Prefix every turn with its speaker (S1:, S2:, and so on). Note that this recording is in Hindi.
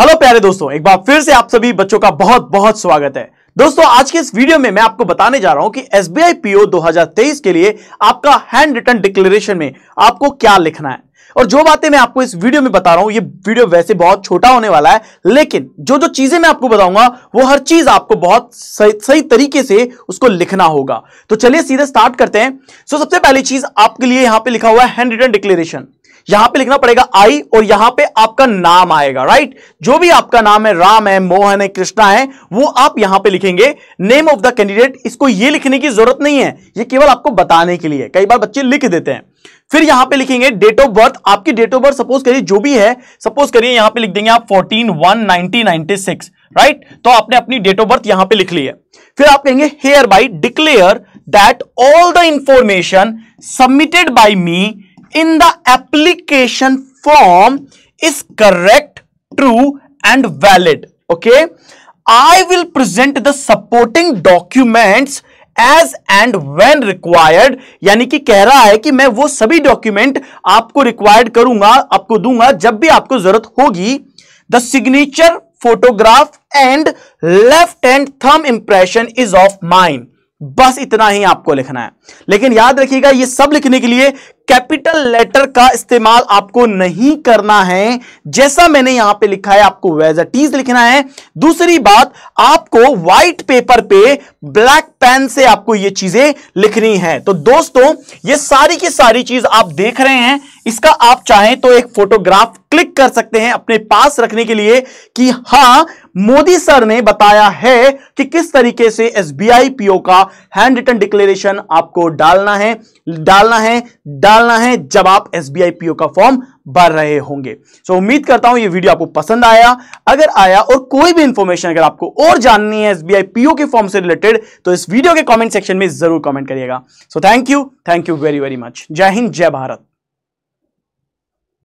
S1: हेलो प्यारे दोस्तों एक बार फिर से आप सभी बच्चों का बहुत बहुत स्वागत है दोस्तों आज के इस वीडियो में मैं आपको बताने जा रहा हूं कि एस बी आई पीओ दो के लिए आपका हैंड रिटर्न डिक्लेरेशन में आपको क्या लिखना है और जो बातें मैं आपको इस वीडियो में बता रहा हूं ये वीडियो वैसे बहुत छोटा होने वाला है लेकिन जो जो चीजें मैं आपको बताऊंगा वो हर चीज आपको बहुत सही, सही तरीके से उसको लिखना होगा तो चलिए सीधे स्टार्ट करते हैं सो सबसे पहली चीज आपके लिए यहां पे लिखा हुआ है हैंड रिटर्न डिक्लेरेशन यहां पे लिखना पड़ेगा आई और यहां पे आपका नाम आएगा राइट जो भी आपका नाम है राम है मोहन है कृष्णा है वो आप यहां पे लिखेंगे नेम ऑफ द कैंडिडेट इसको ये लिखने की जरूरत नहीं है ये केवल आपको बताने के लिए कई बार बच्चे लिख देते हैं फिर यहां पे लिखेंगे डेट ऑफ बर्थ आपकी डेट ऑफ बर्थ सपोज करिए जो भी है सपोज करिए यहां पे लिख देंगे आप fourteen one nineteen ninety six right तो आपने अपनी डेट ऑफ बर्थ यहां पे लिख ली है फिर आप कहेंगे here by declare that all the information submitted by me in the application form is correct true and valid okay I will present the supporting documents as and when required यानी कि कह रहा है कि मैं वो सभी डॉक्यूमेंट आपको रिक्वायर्ड करूंगा आपको दूंगा जब भी आपको जरूरत होगी the signature photograph and left and थर्म इंप्रेशन इज ऑफ माइंड बस इतना ही आपको लिखना है लेकिन याद रखिएगा ये सब लिखने के लिए कैपिटल लेटर का इस्तेमाल आपको नहीं करना है जैसा मैंने यहां पे लिखा है आपको वेज टीज लिखना है दूसरी बात आपको व्हाइट पेपर पे ब्लैक पेन से आपको ये चीजें लिखनी है तो दोस्तों ये सारी की सारी चीज आप देख रहे हैं इसका आप चाहें तो एक फोटोग्राफ क्लिक कर सकते हैं अपने पास रखने के लिए कि हां मोदी सर ने बताया है कि किस तरीके से एस बी आई पीओ का हैंड रिटर्न डिक्लेरेशन आपको डालना है डालना है डालना है जब आप एस बी आई पीओ का फॉर्म भर रहे होंगे सो so, उम्मीद करता हूं ये वीडियो आपको पसंद आया अगर आया और कोई भी इंफॉर्मेशन अगर आपको और जाननी है एस बी आई पीओ के फॉर्म से रिलेटेड तो इस वीडियो के कॉमेंट सेक्शन में जरूर कॉमेंट करिएगा so thank you thank you very very much जय हिंद जय भारत